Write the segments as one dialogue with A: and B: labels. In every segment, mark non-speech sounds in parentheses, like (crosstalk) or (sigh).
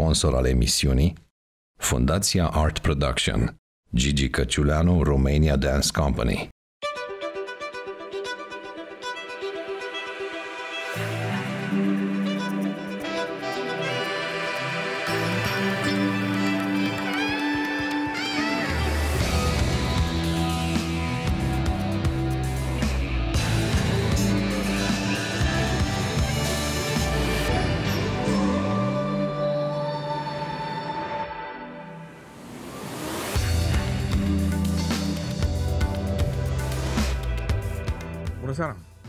A: sponsor al emisiunii, Fundația Art Production, Gigi Căciuleanu Romania Dance Company.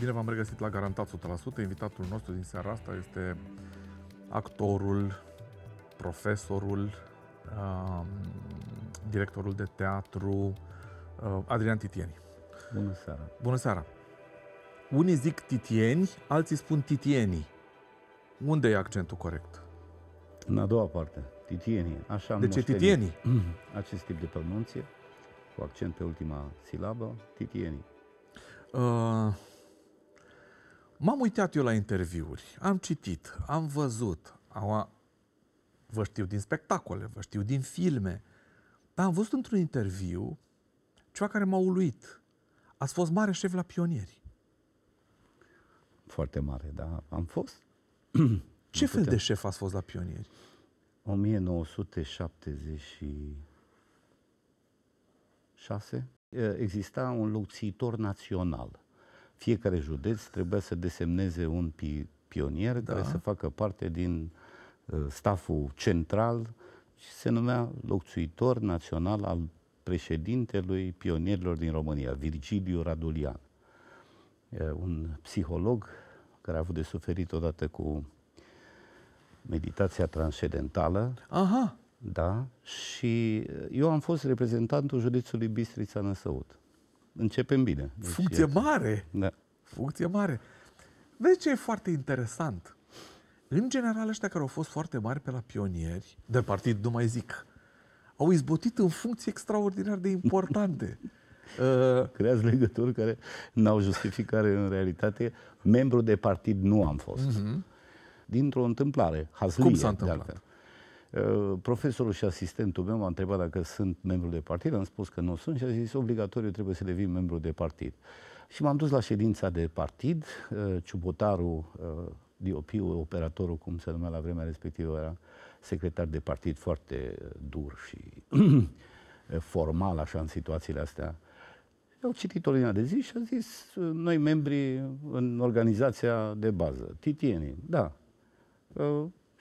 B: Bine v-am regăsit la Garantat 100%. Invitatul nostru din seara asta este actorul, profesorul, um, directorul de teatru, uh, Adrian Titieni. Bună seara! Bună seara! Unii zic titieni, alții spun Titieni. Unde e accentul corect?
A: În a doua parte, titieni. Așa de ce Titieni? (clears throat) Acest tip de pronunție,
B: cu accent pe ultima silabă, Titieni. Uh, M-am uitat eu la interviuri, am citit, am văzut, am, vă știu din spectacole, vă știu din filme, dar am văzut într-un interviu ceva care m-a uluit. Ați fost mare șef la pionieri. Foarte mare, da. Am fost. (clears throat) Ce fel de șef ați fost la pionieri?
A: 1976 exista un lucțitor național fiecare județ trebuia să desemneze un pi- pionier da. care să facă parte din uh, staful central și se numea locțuitor național al președintelui pionierilor din România, Virgiliu Radulian, un psiholog care a avut de suferit odată cu meditația transcendentală. Aha! Da, și eu am fost reprezentantul județului
B: Bistrița Năsăud începem bine. Deci Funcție e... mare! Da. Funcție mare! Vezi ce e foarte interesant? În general, ăștia care au fost foarte mari pe la pionieri, de partid nu mai zic, au izbutit în funcții extraordinar de importante. (laughs)
A: Uh, Creați legături care n-au justificare în realitate. Membru de partid nu am fost. Uh-huh. Dintr-o întâmplare, hazlie. Cum s-a întâmplat? Uh, profesorul și asistentul meu m-a întrebat dacă sunt membru de partid, am spus că nu sunt și a zis obligatoriu trebuie să devin membru de partid. Și m-am dus la ședința de partid, uh, Ciubotaru, uh, Diopiu, operatorul, cum se numea la vremea respectivă, era secretar de partid foarte dur și (clears throat) formal, așa, în situațiile astea. Au citit ordinea de zi și a zis, noi membri în organizația de bază, titienii, da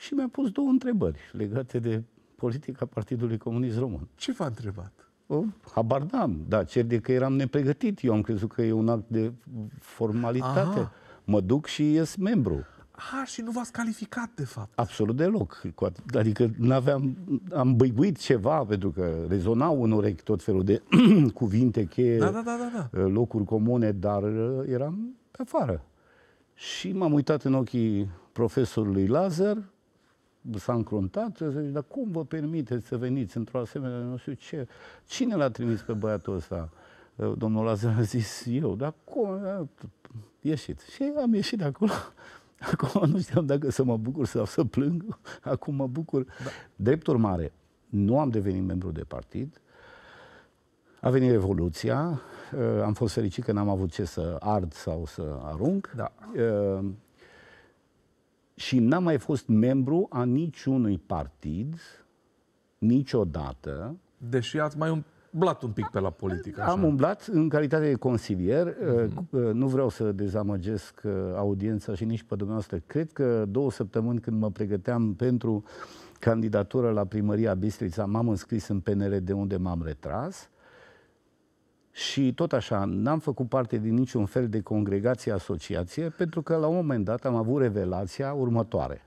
A: și mi-a pus două întrebări legate de politica Partidului Comunist Român. Ce v-a întrebat? O, habar n-am, da, cer de că eram nepregătit. Eu am crezut că e un act de formalitate. Aha. Mă duc și ies membru.
B: Aha, și nu v-ați calificat, de fapt.
A: Absolut deloc. Adică n-aveam, am băiguit ceva, pentru că rezonau în urechi tot felul de (clears throat) cuvinte cheie, da, da, da, da. da. Eh, locuri comune, dar eh, eram pe afară. Și m-am uitat în ochii profesorului Lazar, s-a încruntat, zice, dar cum vă permiteți să veniți într-o asemenea, nu știu ce, cine l-a trimis pe băiatul ăsta? Uh, domnul Lazar a zis, eu, dar cum, uh, Ieșit. Și am ieșit de acolo, (laughs) acum nu știam dacă să mă bucur sau să plâng, (laughs) acum mă bucur. Da. Drept urmare, nu am devenit membru de partid, a venit Revoluția, uh, am fost fericit că n-am avut ce să ard sau să arunc. Da și n-am mai fost membru a niciunui
B: partid niciodată. Deși ați mai umblat un pic pe la politică. Am
A: umblat în calitate de consilier. Mm-hmm. Nu vreau să dezamăgesc uh, audiența și nici pe dumneavoastră. Cred că două săptămâni când mă pregăteam pentru candidatură la primăria Bistrița, m-am înscris în PNR de unde m-am retras. Și tot așa, n-am făcut parte din niciun fel de congregație, asociație, pentru că la un moment dat am avut revelația următoare.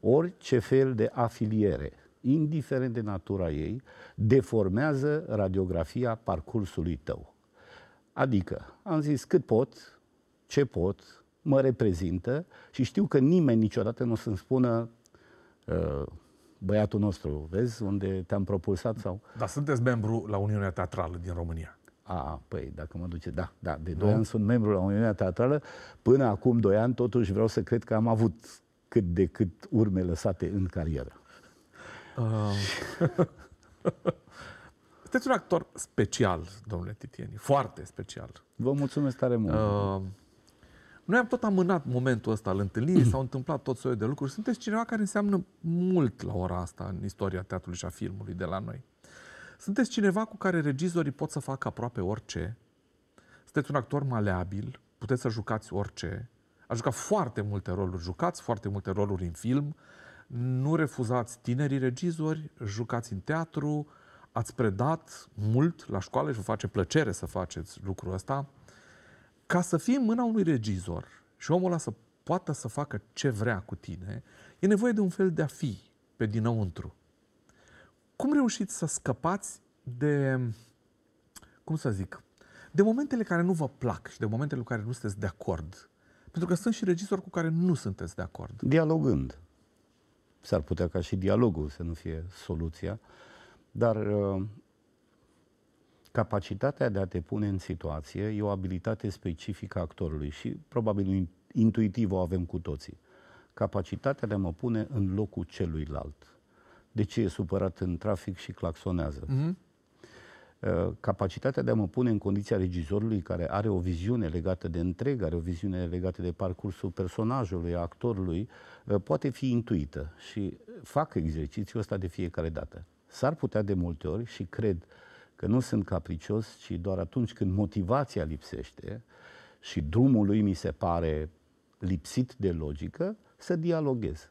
A: Orice fel de afiliere, indiferent de natura ei, deformează radiografia parcursului tău. Adică, am zis cât pot, ce pot, mă reprezintă și știu că nimeni niciodată nu o să-mi spună uh, băiatul nostru, vezi, unde te-am propulsat sau...
B: Dar sunteți membru la Uniunea Teatrală din România. A, păi, dacă mă duce, da, da, de doi ani sunt
A: membru la Uniunea Teatrală, până acum doi ani totuși vreau să cred că am avut cât de cât urme lăsate în carieră.
B: Uh. (laughs) Sunteți un actor special, domnule Titieni, foarte special.
A: Vă mulțumesc
B: tare mult. Uh, noi am tot amânat momentul ăsta al întâlnirii, (clears throat) s-au întâmplat tot soiul de lucruri. Sunteți cineva care înseamnă mult la ora asta în istoria teatrului și a filmului de la noi. Sunteți cineva cu care regizorii pot să facă aproape orice. Sunteți un actor maleabil, puteți să jucați orice. A jucat foarte multe roluri, jucați foarte multe roluri în film, nu refuzați tinerii regizori, jucați în teatru, ați predat mult la școală și vă face plăcere să faceți lucrul ăsta. Ca să fii în mâna unui regizor și omul ăla să poată să facă ce vrea cu tine, e nevoie de un fel de a fi pe dinăuntru. Cum reușiți să scăpați de, cum să zic, de momentele care nu vă plac și de momentele cu care nu sunteți de acord? Pentru că sunt și regizori cu care nu sunteți de acord.
A: Dialogând. S-ar putea ca și dialogul să nu fie soluția, dar uh, capacitatea de a te pune în situație e o abilitate specifică a actorului și probabil intuitiv o avem cu toții. Capacitatea de a mă pune în locul celuilalt de ce e supărat în trafic și claxonează. Mm-hmm. Capacitatea de a mă pune în condiția regizorului care are o viziune legată de întreg, are o viziune legată de parcursul personajului, a actorului, uh, poate fi intuită și fac exercițiul ăsta de fiecare dată. S-ar putea de multe ori și cred că nu sunt capricios, ci doar atunci când motivația lipsește și drumul lui mi se pare lipsit de logică, să dialoghez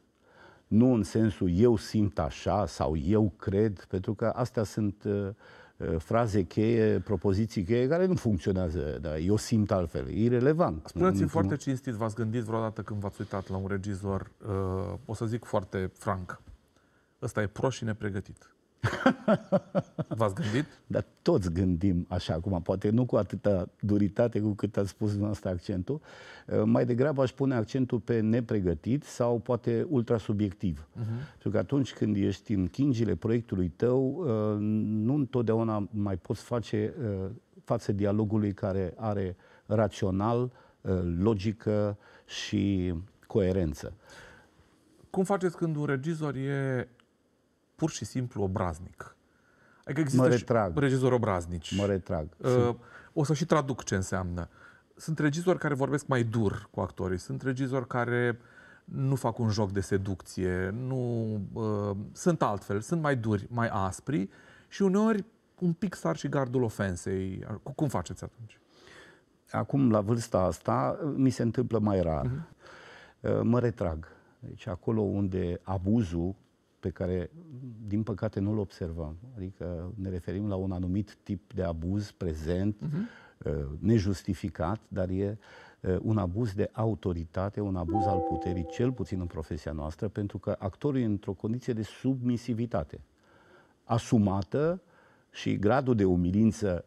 A: nu în sensul eu simt așa sau eu cred, pentru că astea sunt uh, uh fraze cheie, propoziții cheie care nu funcționează, dar eu simt altfel. E irrelevant. Spuneți-mi foarte
B: cinstit, v-ați gândit vreodată când v-ați uitat la un regizor, uh, o să zic foarte franc, ăsta e prost și nepregătit.
A: (laughs) V-ați gândit? Dar toți gândim așa acum, poate nu cu atâta duritate cu cât ați spus dumneavoastră accentul. Ă, mai degrabă aș pune accentul pe nepregătit sau poate ultrasubiectiv. Uh-huh. Mhm. Pentru că atunci când ești în chingile proiectului tău, ă, nu întotdeauna mai poți face ă, față dialogului care are rațional, logică și coerență.
B: Cum faceți când un regizor e pur și simplu obraznic? Adică există mă retrag. regizori obraznici. Mă retrag. Uh, o să și traduc ce înseamnă. Sunt regizori care vorbesc mai dur cu actorii, sunt regizori care nu fac un joc de seducție, nu uh, sunt altfel, sunt mai duri, mai aspri și uneori un pic sar și gardul ofensei. Cum faceți atunci? Acum, la vârsta asta, mi se întâmplă mai
A: rar. Uh-huh. Mă retrag. Deci acolo unde abuzul pe care, din păcate, nu-l observăm. Adică ne referim la un anumit tip de abuz prezent, uh-huh. nejustificat, dar e uh, un abuz de autoritate, un abuz al puterii, cel puțin în profesia noastră, pentru că actorul e într-o condiție de submisivitate asumată și gradul de umilință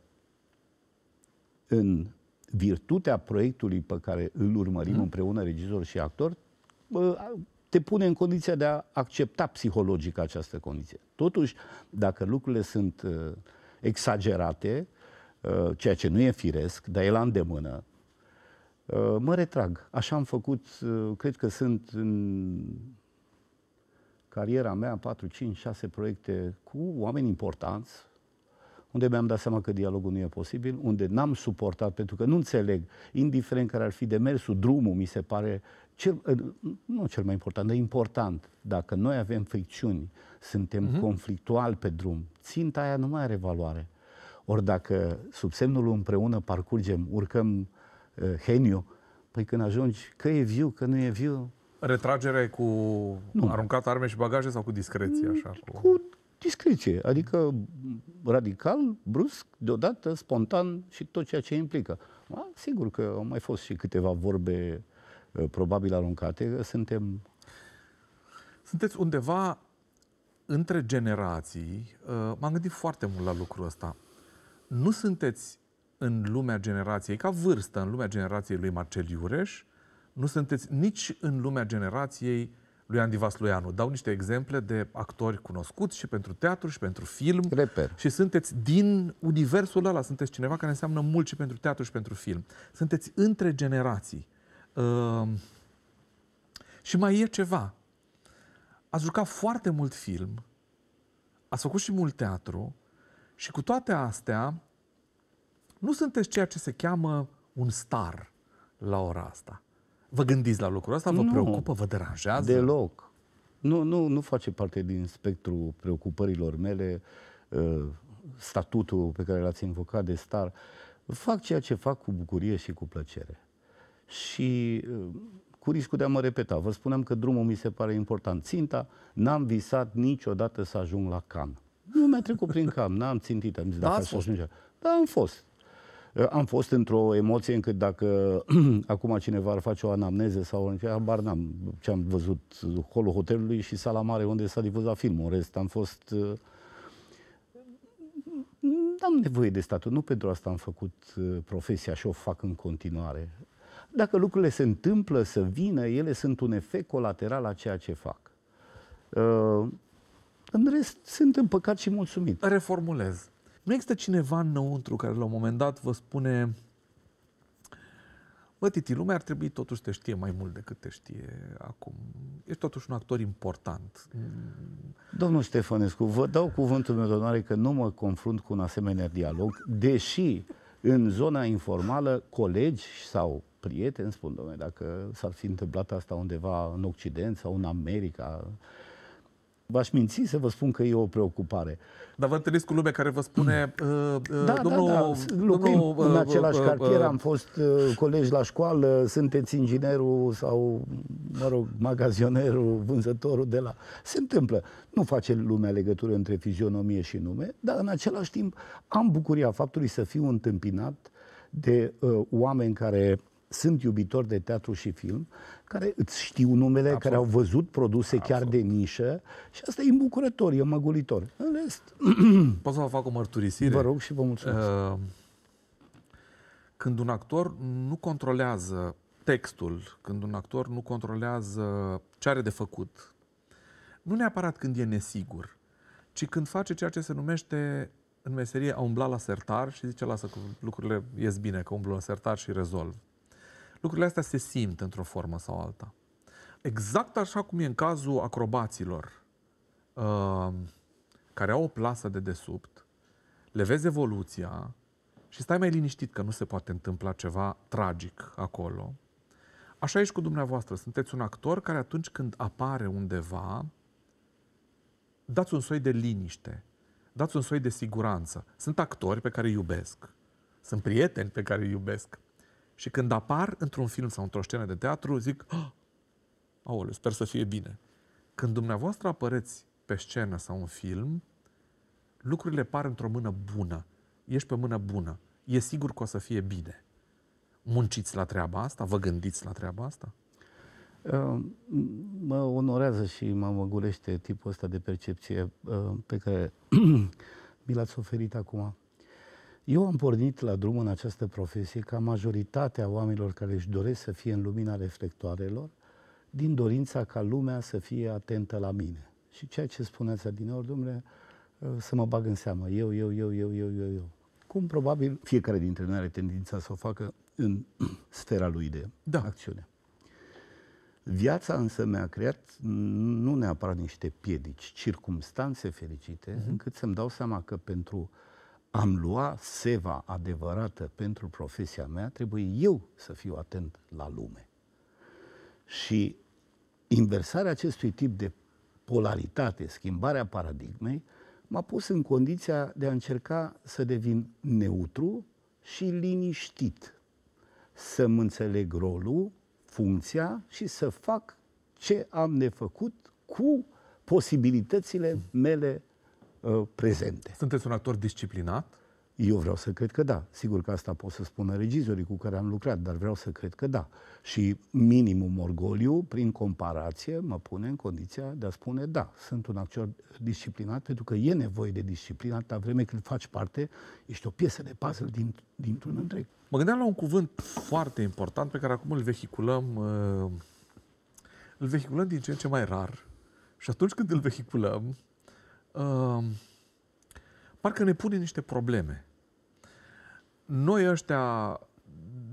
A: în virtutea proiectului pe care îl urmărim mm. împreună regizor și actor te pune în condiția de a accepta psihologic această condiție. Totuși, dacă lucrurile sunt uh, exagerate, uh, ceea ce nu e firesc, dar e la îndemână, uh, mă retrag. Așa am făcut, uh, cred că sunt în cariera mea 4, 5, 6 proiecte cu oameni importanți, unde mi-am dat seama că dialogul nu e posibil, unde n-am suportat, pentru că nu înțeleg, indiferent care ar fi demersul, drumul mi se pare cel, uh, nu cel mai important, dar important, dacă noi avem fricțiuni, suntem uh-huh. conflictuali pe drum, ținta aia nu mai are valoare. Ori dacă sub semnul împreună parcurgem, urcăm uh, heniu, păi când ajungi
B: că e viu, că nu e viu... Retragere cu nu. aruncat arme și bagaje sau cu discreție? Mm, așa, cu...
A: cu discreție, adică radical, brusc, deodată, spontan și tot ceea ce implică. A, sigur că au mai fost și câteva vorbe Uh, probabil aruncate, uh, suntem...
B: Sunteți undeva între generații. Uh, m-am gândit foarte mult la lucrul ăsta. Nu sunteți în lumea generației, ca vârstă, în lumea generației lui Marcel Iureș, nu sunteți nici în lumea generației lui Andy Vasluianu. Dau niște exemple de actori cunoscuți și pentru teatru și pentru film. Reper. Și sunteți din universul ăla, sunteți cineva care înseamnă mult și pentru teatru și pentru film. Sunteți între generații. Ehm, și mai e ceva. Ați jucat foarte mult film, ați făcut și mult teatru și cu toate astea nu sunteți ceea ce se cheamă un star la ora asta. Vă gândiți la lucrul ăsta? Vă nu, preocupă? Vă deranjează? Deloc.
A: Nu, nu, nu face parte din spectrul preocupărilor mele ehm, statutul pe care l-ați invocat de star. Fac ceea ce fac cu bucurie și cu plăcere și uh, cu riscul de a mă repeta, vă spuneam că drumul mi se pare important. Ținta, n-am visat niciodată să ajung la Cam. Nu mi-a trecut prin Cam. n-am țintit. Am zis, da, dacă fost. Ajunge. Da, am fost. Uh, am fost într-o emoție încât dacă (clears throat) acum cineva ar face o anamneze sau habar n-am ce am văzut holul hotelului și sala mare unde s-a difuzat filmul. În rest, am fost... Uh, n-am nevoie de statul, nu pentru asta am făcut profesia și o fac în continuare. Dacă lucrurile se întâmplă să vină, ele sunt un efect colateral a ceea ce fac. Uh,
B: în rest, sunt împăcat și mulțumit. Reformulez. Nu există cineva înăuntru care la un moment dat vă spune Bă, Titi, lumea ar trebui totuși să te știe mai mult decât te știe acum. Ești totuși un actor important.
A: Domnul Ștefănescu, vă dau cuvântul meu de onoare că nu mă confrunt cu un asemenea dialog, deși în zona informală colegi sau prieteni spun, domnule, dacă s-ar fi întâmplat asta undeva în Occident sau în America, V-aș minți să vă spun că e o preocupare.
B: Dar vă întâlniți cu lumea care vă spune (clears throat) uh, uh, da, domnul... Da, da. Locuim domnul, în uh, același uh, cartier, uh, am
A: fost uh, colegi la școală, sunteți inginerul sau, mă rog, magazionerul, vânzătorul de la... Se întâmplă. Nu face lumea legătură între fizionomie și nume, dar în același timp am bucuria faptului să fiu întâmpinat de uh, oameni care sunt iubitori de teatru și film, care îți știu numele, Absolut. care au văzut produse Absolut. chiar de nișă și asta e îmbucurător, e măgulitor. În rest... (clears throat)
B: Pot să vă fac o mărturisire? Vă rog și vă mulțumesc. Uh, când un actor nu controlează textul, când un actor nu controlează ce are de făcut, nu neapărat când e nesigur, ci când face ceea ce se numește în meserie a umbla la sertar și zice lasă că lucrurile ies bine, că umblă la sertar și rezolv lucrurile astea se simt într-o formă sau alta. Exact așa cum e în cazul acrobaților uh, care au o plasă de desubt, le vezi evoluția și stai mai liniștit că nu se poate întâmpla ceva tragic acolo. Așa ești cu dumneavoastră. Sunteți un actor care atunci când apare undeva, dați un soi de liniște, dați un soi de siguranță. Sunt actori pe care îi iubesc, sunt prieteni pe care îi iubesc, și când apar într-un film sau într-o scenă de teatru, zic, oh, aoleu, sper să fie bine. Când dumneavoastră apăreți pe scenă sau în film, lucrurile par într-o mână bună. Ești pe mână bună. E sigur că o să fie bine. Munciți la treaba asta? Vă gândiți la treaba asta?
A: Uh, mă onorează și mă măgulește tipul ăsta de percepție uh, pe care (clears throat) mi l-ați oferit acum. Eu am pornit la drum în această profesie ca majoritatea oamenilor care își doresc să fie în lumina reflectoarelor, din dorința ca lumea să fie atentă la mine. Și ceea ce spuneați adineori, domnule, uh, să mă bag în seamă. Eu, eu, eu, eu, eu, eu, eu. Cum probabil fiecare dintre noi are tendința să o facă în (clears throat) sfera lui de da. acțiune. Viața însă mi-a creat nu neapărat niște piedici, circumstanțe fericite, uh-huh. încât să-mi dau seama că pentru uh, am lua seva adevărată pentru profesia mea, trebuie eu să fiu atent la lume. Și inversarea acestui tip de polaritate, schimbarea paradigmei, m-a pus în condiția de a încerca să devin neutru și liniștit, să-mi înțeleg rolul, funcția și să fac ce am făcut cu posibilitățile mele Uh, prezente.
B: Sunteți un actor disciplinat?
A: Eu vreau să cred că da. Sigur că asta pot să spună regizorii cu care am lucrat, dar vreau să cred că da. Și minimum orgoliu, prin comparație, mă pune în condiția de a spune da, sunt un actor disciplinat, pentru că e nevoie de disciplină atâta vreme când faci parte, ești o piesă de puzzle
B: din, dintr-un întreg. Mă gândeam la un cuvânt foarte important pe care acum îl vehiculăm, uh, îl vehiculăm din ce în ce mai rar. Și atunci când îl vehiculăm, parcă ne pune niște probleme. Noi ăștia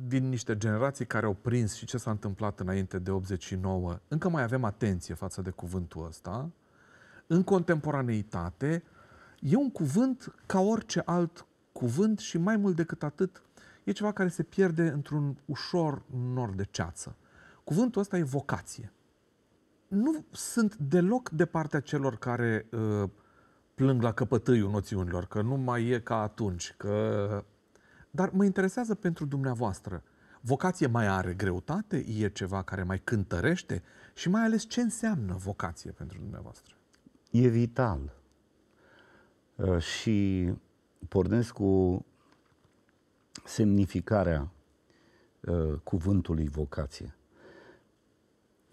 B: din niște generații care au prins și ce s-a întâmplat înainte de 89, încă mai avem atenție față de cuvântul ăsta. În contemporaneitate, e un cuvânt ca orice alt cuvânt și mai mult decât atât, e ceva care se pierde într-un ușor nor de ceață. Cuvântul ăsta e vocație. Nu sunt deloc de partea celor care uh, plâng la căpătâiul noțiunilor, că nu mai e ca atunci, că... Dar mă interesează pentru dumneavoastră. Vocație mai are greutate? E ceva care mai cântărește? Și mai ales ce înseamnă vocație pentru dumneavoastră? E vital.
A: Ă, și pornesc cu semnificarea ă, cuvântului vocație.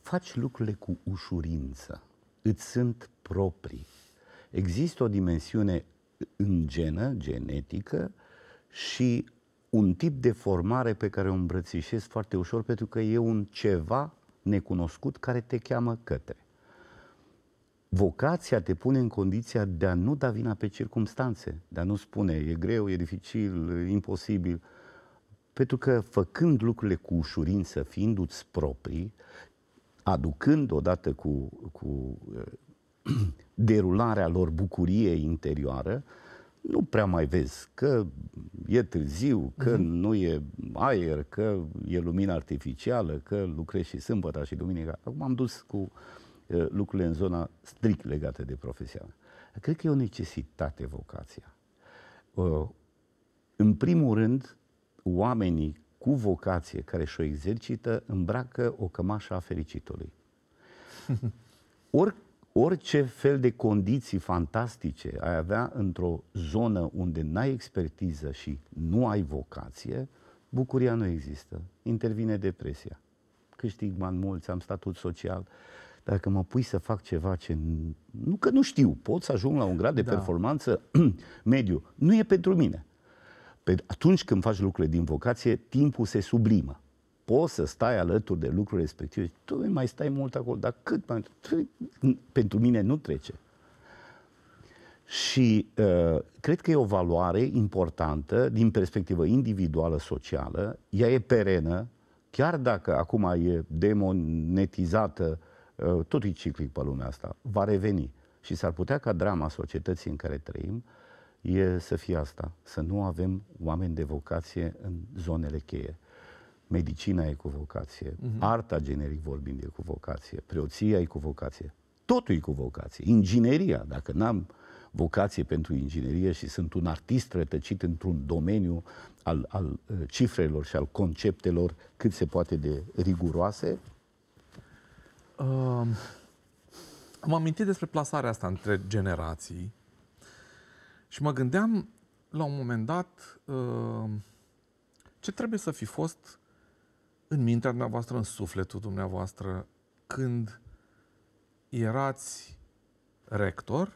A: Faci lucrurile cu ușurință, îți sunt proprii, există o dimensiune în genă, genetică și un tip de formare pe care o îmbrățișez foarte ușor pentru că e un ceva necunoscut care te cheamă către. Vocația te pune în condiția de a nu da vina pe circumstanțe, de a nu spune e greu, e dificil, e imposibil. Pentru că făcând lucrurile cu ușurință, fiindu-ți proprii, aducând odată cu, cu (clears throat) derularea lor bucurie interioară, nu prea mai vezi că e târziu, că uh-huh. nu e aer, că e lumină artificială, că lucrezi și sâmbătă și duminica. Acum am dus cu lucrurile în zona strict legată de profesia Cred că e o necesitate vocația. în primul rând, oamenii cu vocație care și-o exercită îmbracă o cămașă a fericitului. Ori (laughs) orice fel de condiții fantastice ai avea într-o zonă unde n-ai expertiză și nu ai vocație, bucuria nu există. Intervine depresia. Câștig bani mulți, am statut social. Dacă mă pui să fac ceva ce... Nu că nu știu, pot să ajung la un grad de da. performanță (clears throat) mediu. Nu e pentru mine. Pe, atunci când faci lucrurile din vocație, timpul se sublimă poți să stai alături de lucruri respective. Tu mai stai mult acolo, dar cât mai... Pentru mine nu trece. Și uh, cred că e o valoare importantă din perspectivă individuală, socială. Ea e perenă, chiar dacă acum e demonetizată, uh, tot e ciclic pe lumea asta, va reveni. Și s-ar putea ca drama societății în care trăim e să fie asta, să nu avem oameni de vocație în zonele cheie medicina e cu vocație, uh-huh. arta generic vorbind e cu vocație, preoția e cu vocație, totul e cu vocație. Ingineria, dacă n-am vocație pentru inginerie și sunt un artist rătăcit într-un domeniu al, al uh, cifrelor și al conceptelor cât se poate de riguroase?
B: Uh, am amintit despre plasarea asta între generații și mă gândeam la un moment dat uh, ce trebuie să fi fost în mintea dumneavoastră, în sufletul dumneavoastră, când erați rector,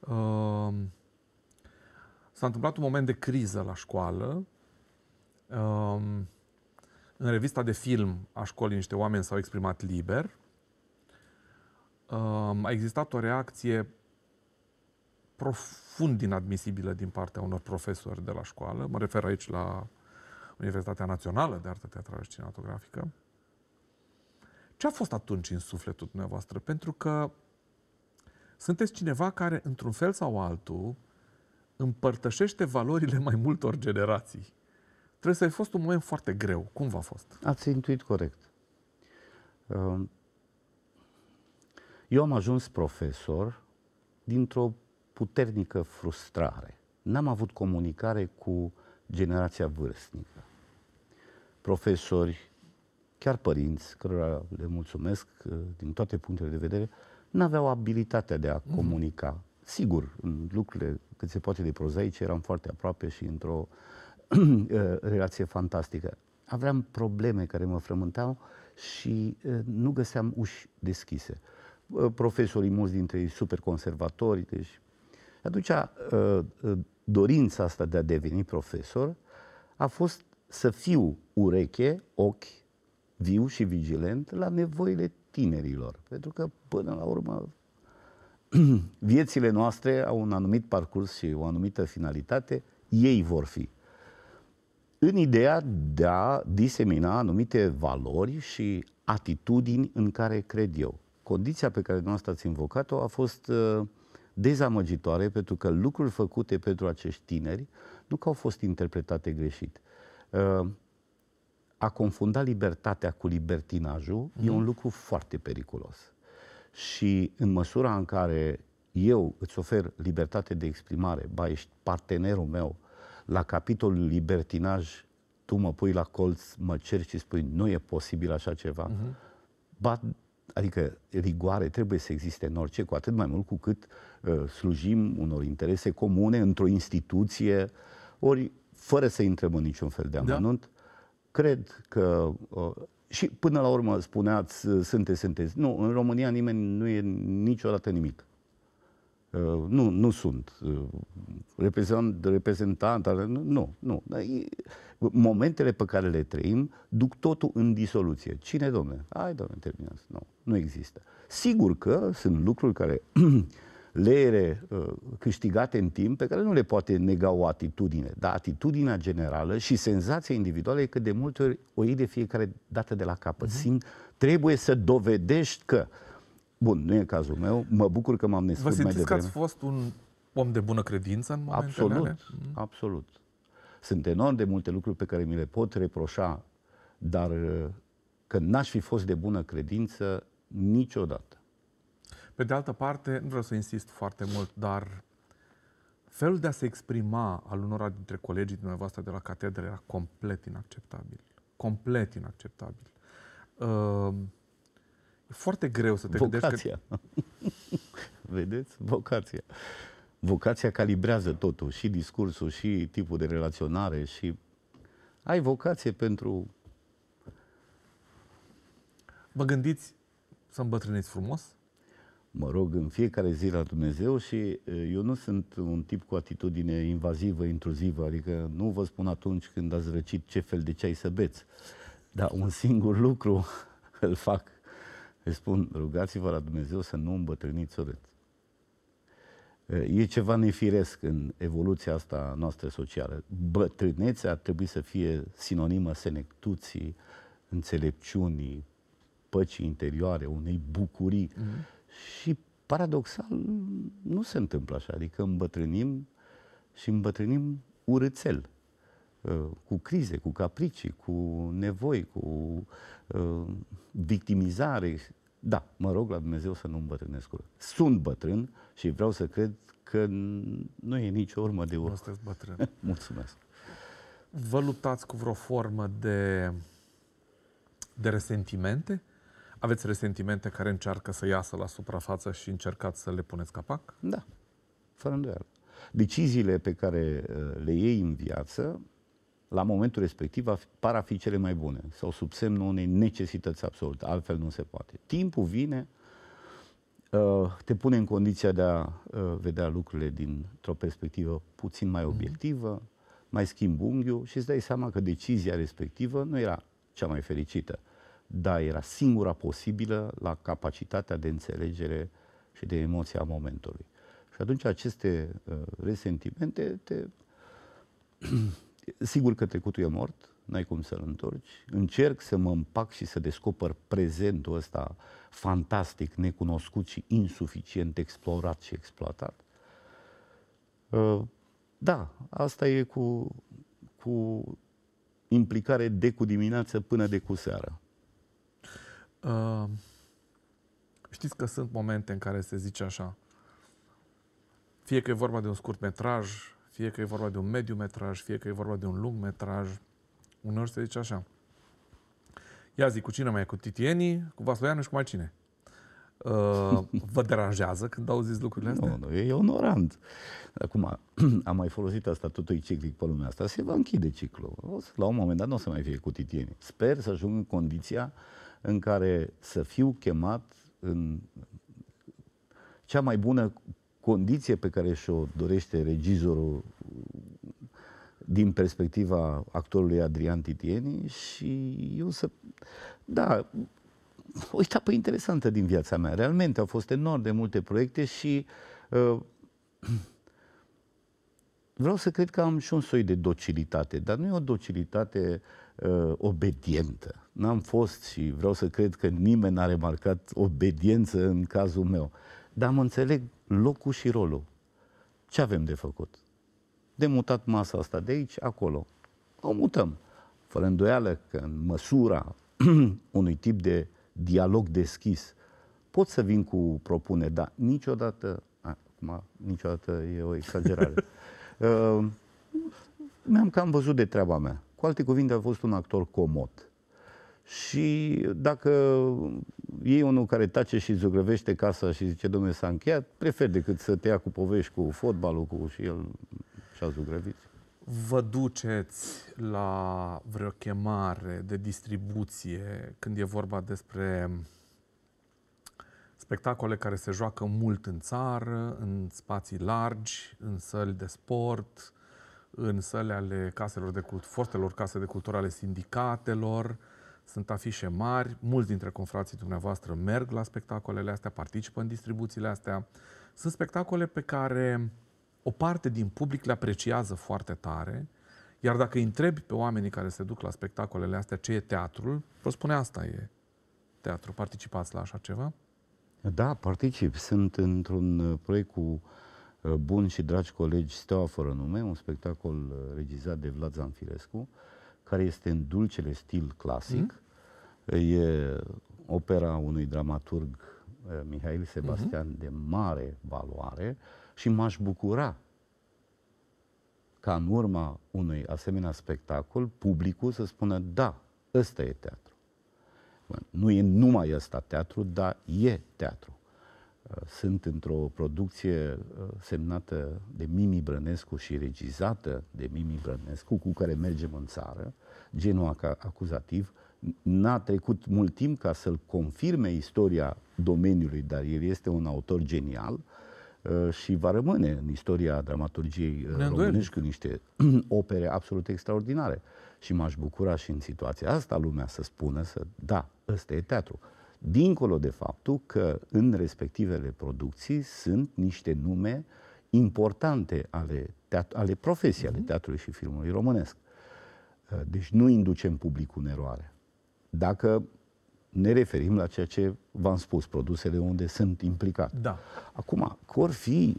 B: uh, s-a întâmplat un moment de criză la școală. Uh, în revista de film a școlii niște oameni s-au exprimat liber. Uh, a existat o reacție profund inadmisibilă din partea unor profesori de la școală. Mă refer aici la Universitatea Națională de Artă Teatrală și Cinematografică. Ce a fost atunci în sufletul dumneavoastră? Pentru că sunteți cineva care, într-un fel sau altul, împărtășește valorile mai multor generații. Trebuie să fi fost un moment foarte greu. Cum v-a fost?
A: Ați intuit corect. Ehm, eu am ajuns profesor dintr-o puternică frustrare. N-am avut comunicare cu generația vârstnică profesori, chiar părinți, cărora le mulțumesc din toate punctele de vedere, n-aveau abilitatea de a mhm. comunica. Sigur, în lucrurile cât se poate de prozaice, eram foarte aproape și într-o (clears throat) eh, relație fantastică. Aveam probleme care mă frământau și eh, nu găseam uși deschise. Eh, profesorii, mulți dintre ei, super conservatori, deci... Atunci, dorința asta de a deveni profesor a fost să fiu ureche, ochi, viu și vigilent la nevoile tinerilor. Pentru că, până la urmă, (clears throat) viețile noastre au un anumit parcurs și o anumită finalitate, ei vor fi. În ideea de a disemina anumite valori și atitudini în care cred eu. Condiția pe care noastră ați invocat-o a fost uh, dezamăgitoare pentru că lucruri făcute pentru acești tineri nu că au fost interpretate greșit, a confunda libertatea cu libertinajul mm-hmm. e un mhm. lucru foarte periculos. Și în măsura în care eu îți ofer libertate de exprimare, ba, ești partenerul meu, la capitolul libertinaj, tu mă pui la colț, mă ceri și spui, nu e posibil așa ceva. mm-hmm. Ba, adică rigoare trebuie să existe în orice, cu atât mai mult cu cât uh, slujim unor interese comune într-o instituție. Ori fără să intrăm în niciun fel de da. amănunt, da? cred că uh, și până la urmă spuneați, uh, sunteți, sunteți. Nu, în România nimeni nu e niciodată nimic. Uh, nu, nu sunt. reprezentant, reprezentant nu, nu. momentele pe care le trăim duc totul în disoluție. Cine, domne? Hai, domne, terminați. Nu, nu există. Sigur că sunt lucruri care (clears throat) leere uh, câștigate în timp pe care nu le poate nega o atitudine, dar atitudinea generală și senzația individuală e că de multe ori o iei de fiecare dată de la capăt. Mm-hmm. Simt, trebuie să dovedești că... Bun, nu e cazul meu, mă bucur că m-am născut mai devreme. Vă simțiți că
B: ați fost un om de bună credință în momentele Absolut, Mm-hmm. absolut. Mhm.
A: Sunt enorm de multe lucruri pe care mi le pot reproșa, dar uh, că n-aș fi fost de
B: bună credință niciodată. Pe de altă parte, nu vreau să insist foarte mult, dar felul de a se exprima al unora dintre colegii dumneavoastră de la catedră era complet inacceptabil. Complet inacceptabil. Uh, e foarte greu să te vocația. gândești că... (laughs) Vedeți?
A: Vocația. Vocația calibrează totul, și discursul, și tipul de relaționare, și ai vocație pentru...
B: Vă gândiți să îmbătrâniți frumos?
A: mă rog în fiecare zi la Dumnezeu și eu nu sunt un tip cu atitudine invazivă, intruzivă, adică nu vă spun atunci când ați răcit ce fel de ceai să beți, dar un singur lucru (laughs) îl fac. Îi spun, rugați-vă la Dumnezeu să nu îmbătrâniți urât. E ceva nefiresc în evoluția asta noastră socială. Bătrânețea ar trebui să fie sinonimă senectuții, înțelepciunii, păcii interioare, unei bucurii. Mm-hmm și paradoxal nu se întâmplă așa, adică îmbătrânim și îmbătrânim urățel. Uh, cu crize, cu capricii, cu nevoi, cu uh, victimizare. Da, mă rog la Dumnezeu să nu îmbătrânesc urât. Sunt bătrân și vreau
B: să cred că nu e nicio urmă de urmă. Nu bătrân. (laughs) Mulțumesc. Vă luptați cu vreo formă de, de resentimente? Aveți resentimente care încearcă să iasă la suprafață și încercați să le puneți capac?
A: Da, fără îndoială. Deciziile pe care uh, le iei în viață, la momentul respectiv, par a fi cele mai bune sau sub semnul unei necesități absolute, altfel nu se poate. Timpul vine, uh, te pune în condiția de a uh, vedea lucrurile dintr-o perspectivă puțin mai mhm. obiectivă, mai schimbi unghiul și îți dai seama că decizia respectivă nu era cea mai fericită da, era singura posibilă la capacitatea de înțelegere și de emoție a momentului. Și atunci aceste uh, resentimente te... (clears throat) Sigur că trecutul e mort, n-ai cum să-l întorci. Încerc să mă împac și să descoper prezentul ăsta fantastic, necunoscut și insuficient explorat și exploatat. Uh, da, asta e cu, cu implicare de cu dimineață până de cu seară
B: știți că sunt momente în care se zice așa, fie că e vorba de un scurt metraj, fie că e vorba de un mediu metraj, fie că e vorba de un lung metraj, uneori se zice așa. Ia zi, cu cine mai e? Cu Titieni, cu Vasloianu și cu mai cine? Uh, vă deranjează când auziți lucrurile astea? Nu,
A: nu, e onorant. Acum, (clears throat) am mai folosit asta, totul e ciclic pe lumea asta, se va închide ciclul. la un moment dat nu o să mai fie cu titieni. Sper să ajung în condiția uh, în care să fiu chemat în cea mai bună condiție pe care și-o dorește regizorul din perspectiva actorului Adrian Titieni și eu să... Da, o etapă interesantă din viața mea. Realmente au fost enorm de multe proiecte și uh, (clears throat) vreau să cred că am și un soi de docilitate, dar nu e o docilitate uh, uh, obedientă. N-am fost și vreau să cred că nimeni n-a remarcat obediență în cazul meu. Dar mă înțeleg locul și rolul. Ce avem de făcut? De mutat masa asta de aici, acolo. O mutăm. Fără îndoială că în măsura (clears throat) unui tip de dialog deschis pot să vin cu propune, dar niciodată, acum niciodată e o exagerare, (laughs) uh, mi-am cam văzut de treaba mea. Cu alte cuvinte, a fost un actor comod. Și dacă e unul care tace și zugrăvește casa și zice, domnule, s-a încheiat, prefer decât să te ia cu povești cu fotbalul, cu și el și-a zugrăvit.
B: Vă duceți la vreo chemare de distribuție când e vorba despre spectacole care se joacă mult în țară, în spații largi, în săli de sport, în săle ale caselor de cult, fostelor case de cultură ale sindicatelor, sunt afișe mari, mulți dintre confrații dumneavoastră merg la spectacolele astea, participă în distribuțiile astea. Sunt spectacole pe care o parte din public le apreciază foarte tare, iar dacă îi întrebi pe oamenii care se duc la spectacolele astea ce e teatrul, vă spune asta e teatru. Participați la așa ceva?
A: Da, particip. Sunt într-un uh, proiect cu uh, Uh, bun și dragi colegi, Steaua fără nume, un spectacol uh, regizat de Vlad Zanfirescu, care este în dulcele stil clasic. Mm? E opera unui dramaturg, Mihail Sebastian, mm-hmm. de mare valoare și m-aș bucura ca în urma unui asemenea spectacol, publicul să spună, da, ăsta e teatru. Nu e numai ăsta teatru, dar e teatru. Uh, sunt într-o producție uh, semnată de Mimi Brănescu și regizată de Mimi Brănescu, cu care mergem în țară, genul acuzativ. N-a trecut mult timp ca să-l confirme istoria domeniului, dar el este un autor genial uh, și va rămâne în istoria dramaturgiei românești cu niște (clears throat) opere absolut extraordinare. Și m-aș bucura și în situația asta lumea să spună să da, ăsta e teatru dincolo de faptul că în respectivele producții sunt niște nume importante ale, teatru, ale profesiei, mm-hmm. ale mhm. teatrului și filmului românesc. Uh, deci nu inducem publicul în eroare. Dacă ne referim la ceea ce v-am spus, produsele unde sunt implicate, Da. Acum, cor fi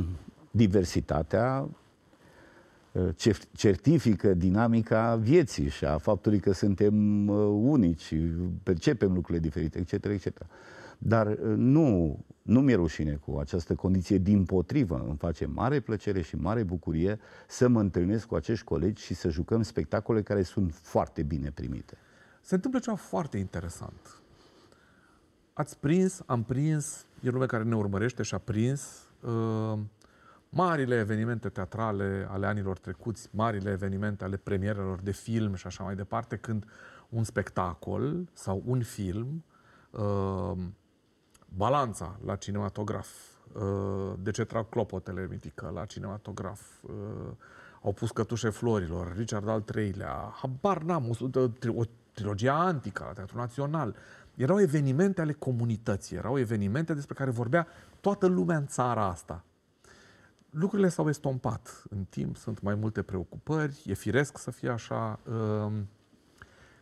A: (clears throat) diversitatea Uh, certifică dinamica vieții și a faptului că suntem uh, unici, percepem lucrurile diferite, etc. etc. Dar uh, nu, nu mi-e rușine cu această condiție, din potrivă, îmi face mare plăcere și mare bucurie să mă întâlnesc cu acești colegi și să jucăm spectacole care sunt foarte bine primite. Se
B: întâmplă ceva foarte interesant. Ați prins, am prins, e lumea care ne urmărește și a prins uh, marile evenimente teatrale ale anilor trecuți, marile evenimente ale premierelor de film și așa mai departe, când un spectacol sau un film, uh, balanța la cinematograf, uh, de ce trag clopotele mitică la cinematograf, uh, au pus cătușe florilor, Richard al III-lea, habar n-am, o, o trilogia antică la Teatrul Național. Erau evenimente ale comunității, erau evenimente despre care vorbea toată lumea în țara asta lucrurile s-au estompat în timp, sunt mai multe preocupări, e firesc să fie așa. Ehm,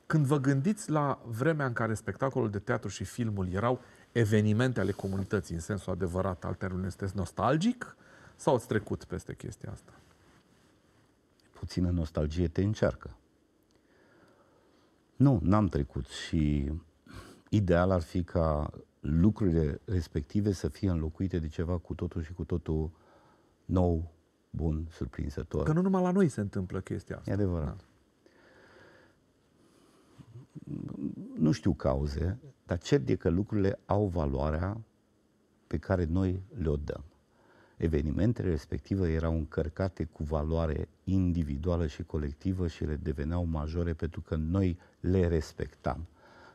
B: când vă gândiți la vremea în care spectacolul de teatru și filmul erau evenimente ale comunității, în sensul adevărat al termenului, sunteți nostalgic sau ați trecut peste chestia asta?
A: Puțină nostalgie te încearcă. Nu, n-am trecut și ideal ar fi ca lucrurile respective să fie înlocuite de ceva cu totul și cu totul uh, nou, bun, surprinzător. Că
B: nu numai la noi se întâmplă chestia asta. E adevărat.
A: Da. Nu știu cauze, dar cert e că lucrurile au valoarea pe care noi le-o dăm. Evenimentele respective erau încărcate cu valoare individuală și colectivă și le deveneau majore pentru că noi le respectam.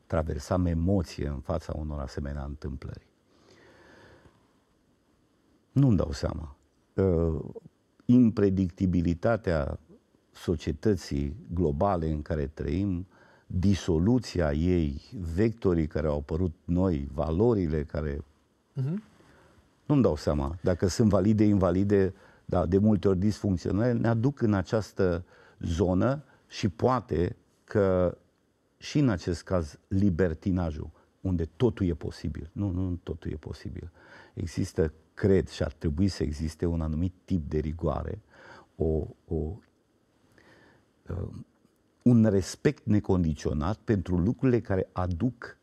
A: Traversam emoție în fața unor asemenea întâmplări. Nu-mi dau seama uh, impredictibilitatea societății globale în care trăim, disoluția ei, vectorii care au apărut noi, valorile care...
B: Uh-huh.
A: Nu-mi dau seama dacă sunt valide, invalide, dar de multe ori disfuncționale, ne aduc în această zonă și poate că și în acest caz libertinajul, unde totul e posibil. Nu, nu totul e posibil. Există cred și ar trebui să existe un anumit tip de rigoare, o, o, uh, un respect necondiționat pentru lucrurile care aduc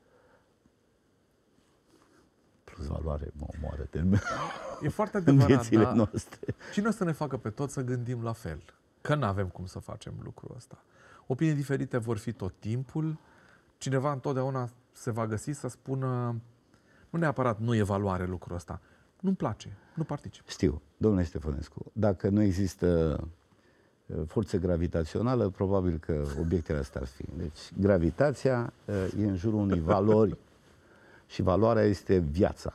A: plus valoare, mă omoară termenul.
B: E foarte adevărat, da. noastre. Cine o să ne facă pe toți să gândim la fel? Că nu avem cum să facem lucrul ăsta. Opinii diferite vor fi tot timpul. Cineva întotdeauna se va găsi să spună nu neapărat nu e valoare lucrul ăsta, nu-mi place, nu particip.
A: Știu, domnule Ștefănescu, dacă nu există uh, forță gravitațională, probabil că obiectele astea ar fi. Deci, gravitația uh, e în jurul unei valori (laughs) și valoarea este viața.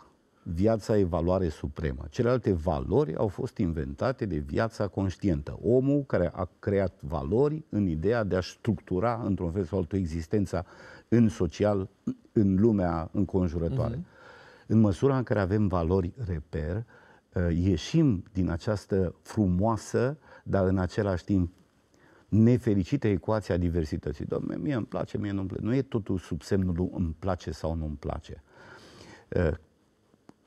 A: Viața e valoare supremă. Celelalte valori au fost inventate de viața conștientă. Omul care a creat valori în ideea de a structura într-un fel sau altul existența în social, în lumea înconjurătoare. Uh-huh. În măsura în care avem valori reper, uh, ieșim din această frumoasă, dar în același timp nefericită ecuație a diversității. Doamne, mie îmi place, mie nu-mi place. Nu e totul sub semnul îmi place sau nu-mi place. Uh,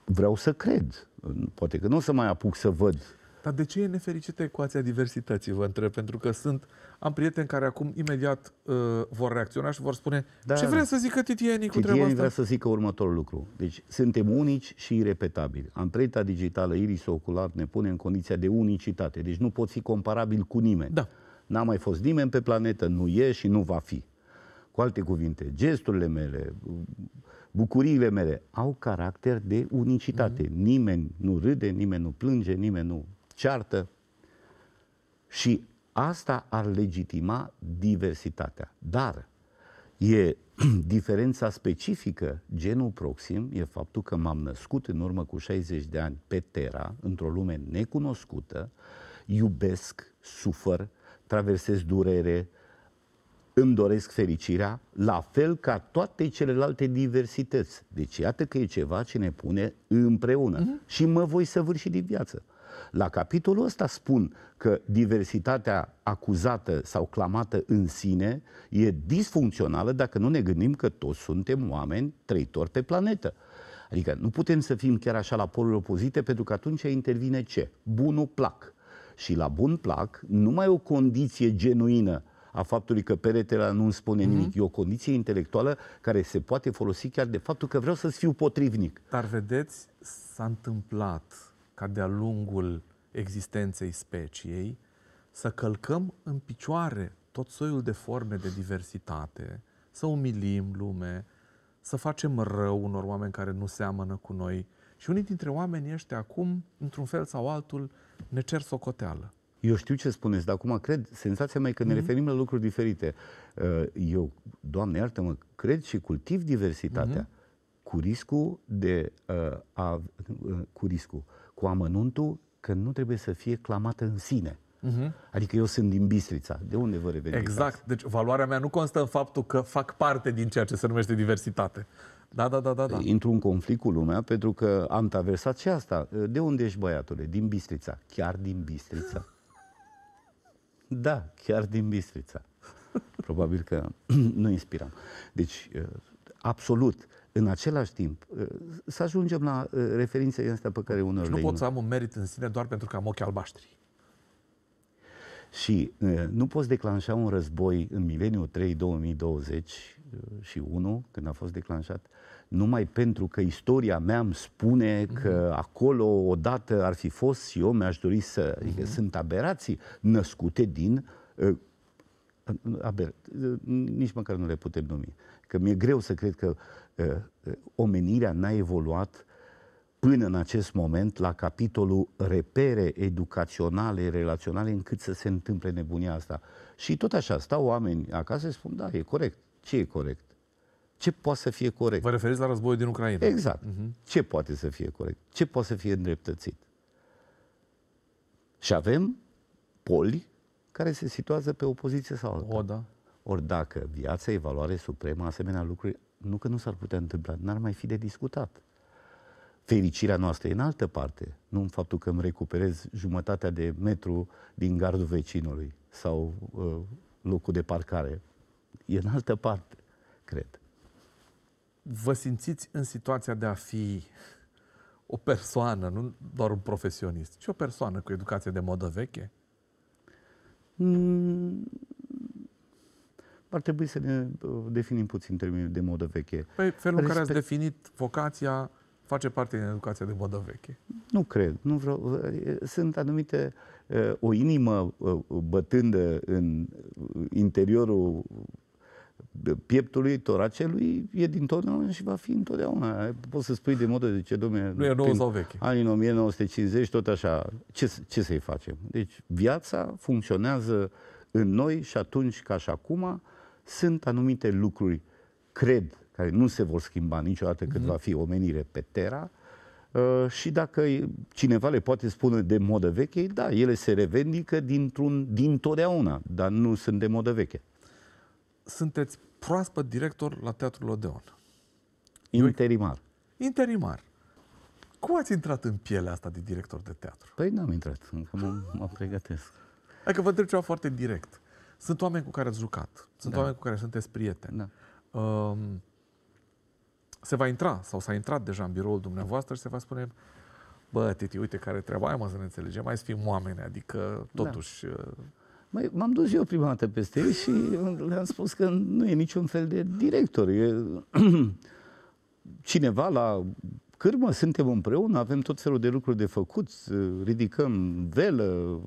A: vreau să cred. Poate că nu o să mai
B: apuc să văd dar de ce e nefericită ecuația diversității, vă întreb? Pentru că sunt, am prieteni care acum imediat uh, vor reacționa și vor spune da, ce vrea să zică titienii cu treaba asta? vrea să
A: zică următorul lucru. Deci suntem unici și irepetabili. Antreta digitală iris ocular ne pune în condiția de unicitate. Deci nu poți fi comparabil cu nimeni. Da. N-a mai fost nimeni pe planetă, nu e și nu va fi. Cu alte cuvinte, gesturile mele, bucuriile mele au caracter de unicitate. Mm-hmm. Nimeni nu râde, nimeni nu plânge, nimeni nu ceartă. Și asta ar legitima diversitatea. Dar e (clears throat) diferența specifică, genul proxim, e faptul că m-am născut în urmă cu 60 de ani pe Terra, într-o lume necunoscută, iubesc, sufăr, traversez durere, îmi doresc fericirea, la fel ca toate celelalte diversități. Deci iată că e ceva ce ne pune împreună uh-huh. și mă voi săvârși din viață. La capitolul ăsta spun că diversitatea acuzată sau clamată în sine e disfuncțională dacă nu ne gândim că toți suntem oameni trăitori pe planetă. Adică nu putem să fim chiar așa la poluri opozite pentru că atunci intervine ce? Bunul plac. Și la bun plac, numai o condiție genuină a faptului că peretele nu îmi spune mm-hmm. nimic. E o condiție intelectuală care se poate folosi chiar de
B: faptul că vreau să fiu potrivnic. Dar vedeți, s-a întâmplat ca de-a lungul existenței speciei, să călcăm în picioare tot soiul de forme de diversitate, să umilim lume, să facem rău unor oameni care nu seamănă cu noi. Și unii dintre oamenii ăștia acum, într-un fel sau altul, ne cer socoteală.
A: Eu știu ce spuneți, dar acum cred, senzația mea e că ne mm-hmm. referim la lucruri diferite. Uh, eu, Doamne iartă-mă, cred și cultiv diversitatea mm-hmm. cu riscul de uh, a, uh, cu riscul cu amănuntul că nu trebuie să fie clamată în sine. Uh-huh. Adică eu sunt din Bistrița. De unde vă revenim? Exact.
B: Deci valoarea mea nu constă în faptul că fac parte din ceea ce se numește diversitate.
A: Da, da, da, da, da. Intru în conflict cu lumea pentru că am traversat și asta. De unde ești băiatule? Din Bistrița. Chiar din Bistrița. (laughs) Da, chiar din Bistrița. Probabil că (clears throat) nu inspiram. Deci, eh, absolut în același timp, uh, să ajungem la uh, referințe astea pe care unor deci nu pot să am
B: un merit în sine doar pentru că am ochi albaștri.
A: Și uh, nu poți declanșa un război în mileniu 3, 2020 și 1, când a fost declanșat, numai pentru că istoria mea îmi spune mm-hmm. că acolo odată ar fi fost și eu mi-aș dori să... Mm-hmm. Adică sunt aberații născute din... aber, nici măcar nu le putem numi. Că mi-e greu să cred că Uh, uh, omenirea n-a evoluat până în acest moment la capitolul repere educaționale, relaționale, încât să se întâmple nebunia asta. Și tot așa, stau oameni acasă și spun, da, e corect. Ce e corect? Ce poate să fie corect? Vă referiți la războiul din Ucraina. Exact. Uh-huh. Ce poate să fie corect? Ce poate să fie îndreptățit? Și avem poli care se situează pe o poziție sau alta. O, da. Ori dacă viața e valoare supremă, asemenea lucruri nu că nu s-ar putea întâmpla, n-ar mai fi de discutat. Fericirea noastră e în altă parte, nu în faptul că îmi recuperez jumătatea de metru din gardul vecinului sau uh, locul de parcare. E în altă parte, cred.
B: Vă simțiți în situația de a fi o persoană, nu doar un profesionist, ci o persoană cu educație de modă veche?
A: Mm, ar trebui să ne uh, definim puțin termenii de modă veche. Păi felul în care ați
B: definit vocația face parte din educația de modă veche.
A: Nu cred. Nu vreau, uh, sunt anumite uh, o inimă bătândă în interiorul pieptului, toracelui, e din totdeauna și va fi întotdeauna. Poți să spui de modă de ce, domne, nu e nou sau veche. Anii 1950, tot așa. Ce, ce să-i facem? Deci viața funcționează în noi și atunci ca și acum, sunt anumite lucruri, cred, care nu se vor schimba niciodată cât mm-hmm. va fi omenire pe Terra, Uh, și dacă cineva le poate spune de modă veche, da, ele se revendică dintr-un, din dar nu sunt de modă
B: veche. Sunteți proaspăt director la Teatrul Odeon. Interimar. Eu, interimar. Cum ați intrat în pielea asta de director de teatru? Păi n-am intrat, încă mă, mă pregătesc. Adică vă ceva foarte direct. Sunt oameni cu care ați jucat, sunt da. oameni cu care sunteți prieteni. Da. Um, se va intra sau s-a intrat deja în biroul dumneavoastră și se va spune bă, titi, uite care treaba ai, mă, să ne înțelegem, mai să fim oameni, adică totuși... Da. Uh, mai, m-am dus eu prima dată peste ei și
A: le-am spus că nu e niciun fel de director. E (clears throat) cineva la cârmă, suntem împreună, avem tot felul de lucruri de făcut, ridicăm velă,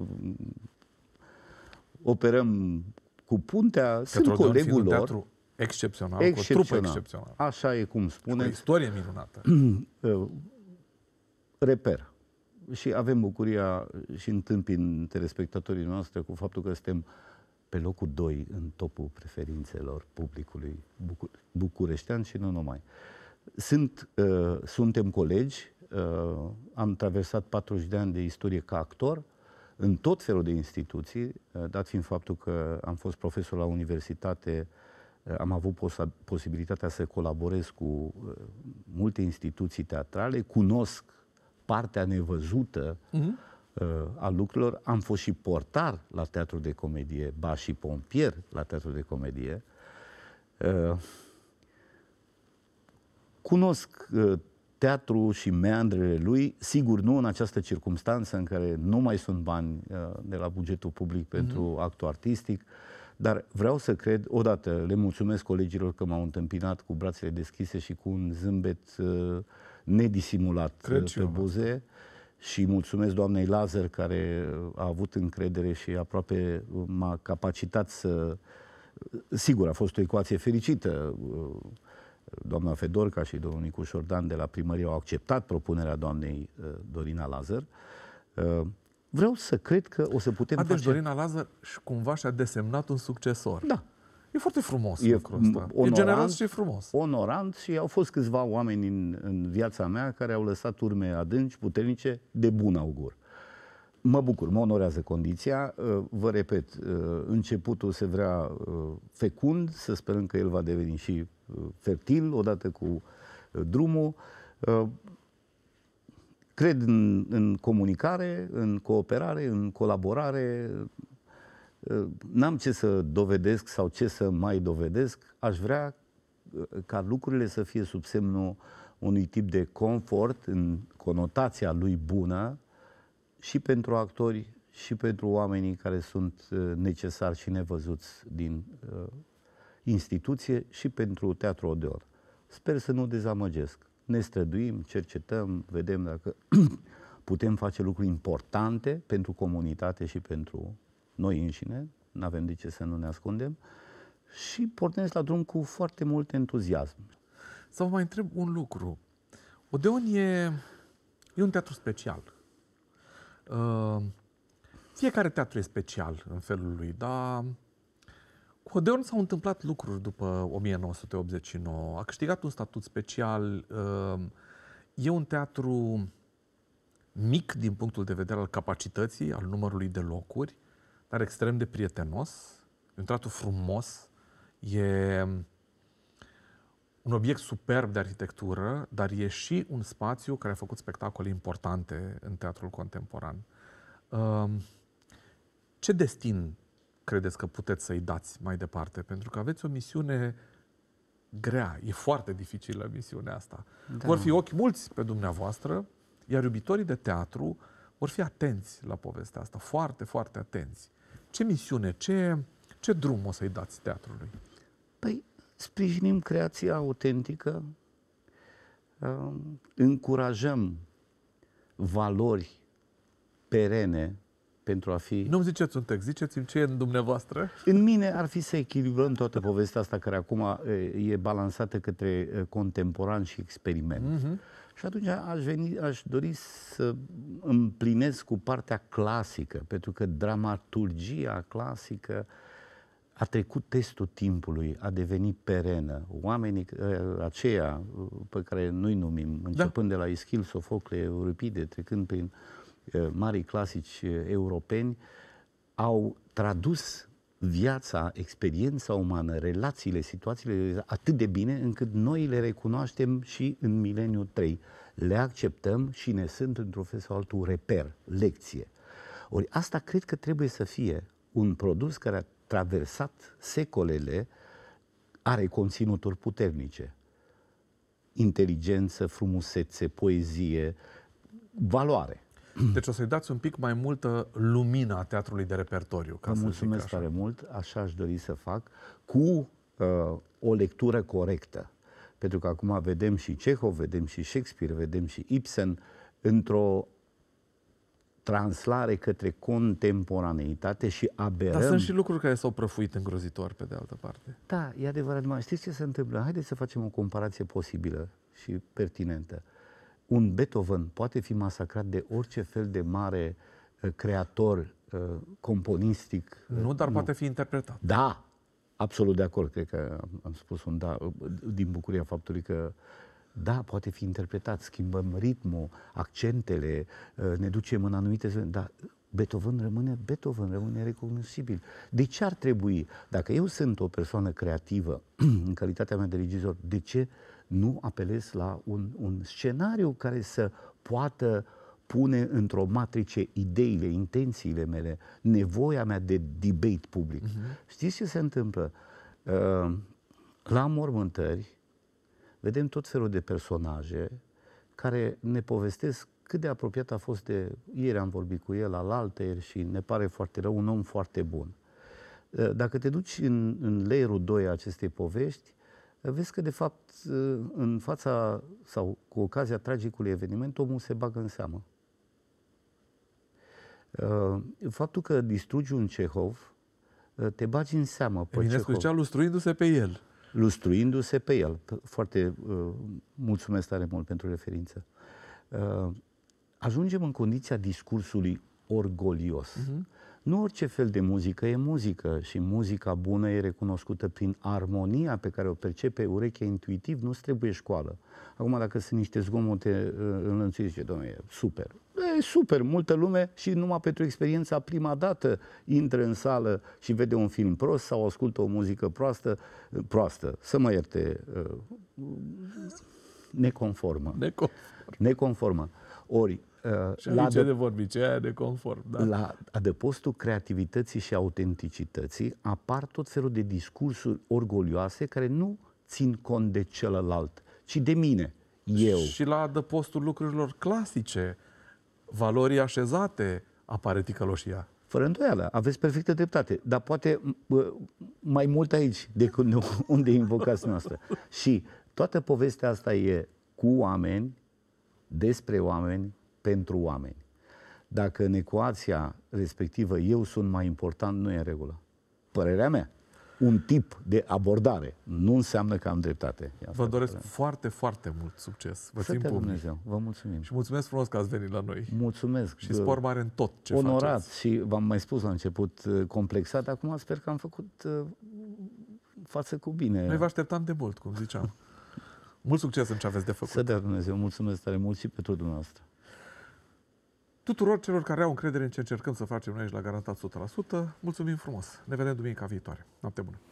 A: operăm cu
B: puntea, Petru sunt colegul lor. Teatru excepțional, excepțional, cu o trupă excepțională. Așa e cum spune. O istorie minunată.
A: (clears throat) Uh, reper. Și avem bucuria și întâmpin telespectatorii noastre cu faptul că suntem pe locul 2 în topul preferințelor publicului bucur- bucureștean și nu numai. Sunt, uh, suntem colegi, uh, am traversat 40 de ani de istorie ca actor, uh, în tot felul de instituții, uh, dat fiind faptul că am fost profesor la universitate, uh, am avut pos- posibilitatea să colaborez cu uh, multe instituții teatrale, cunosc partea nevăzută uh-huh. a lucrurilor. Am fost și portar la teatru de comedie, ba și pompier la teatru de comedie. Cunosc teatru și meandrele lui, sigur nu în această circunstanță în care nu mai sunt bani uh, de la bugetul public mhm. pentru mm-hmm. actul artistic, dar vreau să cred, odată, le mulțumesc colegilor că m-au întâmpinat cu brațele deschise și cu un zâmbet uh, nedisimulat uh, cred pe buze. Mă și mulțumesc doamnei Lazar care uh, a avut încredere și aproape m-a capacitat să... Sigur, a fost o ecuație fericită doamna Fedorca și domnul Nicușor Dan de la primărie au acceptat propunerea doamnei uh, Dorina Lazar. Uh, vreau să cred că o să putem A, deci face... Dorina
B: Lazar și cumva și-a desemnat un succesor. Da. E foarte frumos e lucrul ăsta. Onorant, e generos și frumos.
A: Onorant și au fost câțiva oameni în, în viața mea care au lăsat urme adânci, puternice, de bun augur. Mă bucur, mă onorează condiția. Uh, vă repet, uh, începutul se vrea uh, fecund, să sperăm că el va deveni și fertil odată cu drumul. Cred în, în comunicare, în cooperare, în colaborare. N-am ce să dovedesc sau ce să mai dovedesc. Aș vrea ca lucrurile să fie sub semnul unui tip de confort în conotația lui bună, și pentru actori și pentru oamenii care sunt uh, necesari și nevăzuți din uh, instituție și pentru Teatru Odeon. Sper să nu dezamăgesc. Ne străduim, cercetăm, vedem dacă (clears throat) putem face lucruri importante pentru comunitate și pentru noi înșine, nu avem de ce să nu ne ascundem, și pornesc la drum cu foarte mult entuziasm. Să vă mai întreb un
B: lucru. Odeon e, e un teatru special Ehm, fiecare teatru e special în felul lui, dar cu Odeon s-au întâmplat lucruri după 1989. A câștigat un statut special. Ehm, e un teatru mic din punctul de vedere al capacității, al numărului de locuri, dar extrem de prietenos. E un teatru frumos. E un obiect superb de arhitectură, dar e și un spațiu care a făcut spectacole importante în teatrul contemporan. Ehm, ce destin credeți că puteți să-i dați mai departe? Pentru că aveți o misiune grea, e foarte dificilă misiunea asta. Da. Vor fi ochi mulți pe dumneavoastră, iar iubitorii de teatru vor fi atenți la povestea asta, foarte, foarte atenți. Ce misiune, ce, ce drum o să-i dați teatrului? Păi, Sprijinim creația autentică,
A: um, încurajăm valori perene pentru a fi... Nu-mi ziceți un
B: text, ziceți-mi ce e în dumneavoastră.
A: În mine ar fi să echilibrăm toată da. povestea asta care acum e balansată către contemporan și experiment. Mm-hmm. Și atunci aș, veni, aș dori să împlinesc cu partea clasică, pentru că dramaturgia clasică uh, a trecut testul timpului, a devenit perenă. Oamenii ă, aceia ă, pe care noi numim, da. începând da. de la Ischil, Sofocle, Euripide, trecând prin ă, marii clasici europeni, au tradus viața, experiența umană, relațiile, situațiile atât de bine încât noi le recunoaștem și în mileniul 3. Le acceptăm și ne sunt într-un fel sau altul reper, lecție. Ori asta cred că trebuie să fie un produs care traversat secolele, are conținuturi puternice. Inteligență, frumusețe, poezie, valoare. Deci o să-i dați un pic mai multă lumină a teatrului de repertoriu. Ca Vă mulțumesc tare mult, așa aș dori să fac, cu uh, o lectură corectă. Pentru că acum vedem și Cehov, vedem și Shakespeare, vedem și Ibsen într-o translare către contemporaneitate și aberăm... Dar sunt și
B: lucruri care s-au prăfuit îngrozitor pe de altă parte.
A: Da, e adevărat. Mai știți ce se întâmplă? Haideți să facem o comparație posibilă și pertinentă. Un Beethoven poate fi masacrat de orice fel de mare uh, creator uh, componistic. Uh, nu, dar nu. poate fi interpretat. Da, absolut de acord. Cred că am spus un da din bucuria faptului că da, poate fi interpretat, schimbăm ritmul, accentele, uh, ne ducem în anumite zone, dar Beethoven rămâne Beethoven, rămâne recognosibil. De ce ar trebui, dacă eu sunt o persoană creativă (clears throat) în calitatea mea de regizor, de ce nu apelez la un, un scenariu care să poată pune într-o matrice ideile, intențiile mele, nevoia mea de debate public. Uh-huh. Știți ce se întâmplă? Uh, la mormântări, vedem tot felul de personaje care ne povestesc cât de apropiat a fost de... Ieri am vorbit cu el, alaltă ieri și ne pare foarte rău, un om foarte bun. Eh, dacă te duci în, în layerul 2 a acestei povești, eh, vezi că, de fapt, eh, în fața sau cu ocazia tragicului eveniment, omul se bagă în seamă. Faptul că distrugi un Cehov, te bagi în seamă pe Eminescu Cehov. zicea lustruindu-se pe el lustruindu-se pe el. Foarte uh, mulțumesc tare mult pentru referință. Uh, ajungem în condiția discursului orgolios. Uh-huh. Nu orice fel de muzică e muzică și muzica bună e recunoscută prin armonia pe care o percepe urechea intuitiv, nu trebuie școală. Acum, dacă sunt niște zgomote uh, înlănțuiți, zice, domnule, super, super, multă lume și numai pentru experiența prima dată intră în sală și vede un film prost sau ascultă o muzică proastă, proastă. Să mă ierte, uh, neconformă. Neconformă. Neconformă. Ori, uh, și la ce de
B: vorbi, ce de conform. Da. La
A: adăpostul creativității și autenticității apar tot felul de discursuri orgolioase care nu țin cont de celălalt, ci de mine,
B: eu. Și la adăpostul lucrurilor clasice, valorii așezate apare ticăloșia.
A: Fără îndoială, aveți perfectă dreptate, dar poate mai mult aici decât (laughs) unde invocați noastră. Și toată povestea asta e cu oameni, despre oameni, pentru oameni. Dacă în ecuația respectivă eu sunt mai important, nu e în regulă. Părerea mea un tip de abordare. Nu înseamnă că am dreptate.
B: Ia Vă doresc părerea. foarte, foarte mult succes. Vă țin Dumnezeu. Vă mulțumim. Și mulțumesc frumos că ați venit la noi. Mulțumesc. Și spor mare în tot ce Onorat faceți.
A: și v-am mai spus la început uh, complexat. Acum sper că am făcut uh, față cu bine. Noi vă
B: așteptam de mult, cum ziceam.
A: (laughs) mult succes în ce aveți de făcut. Să dea Dumnezeu. Mulțumesc tare mult și pentru dumneavoastră
B: tuturor celor care au încredere în ce încercăm să facem noi aici la Garantat 100%, mulțumim frumos! Ne vedem duminica viitoare. Noapte bună!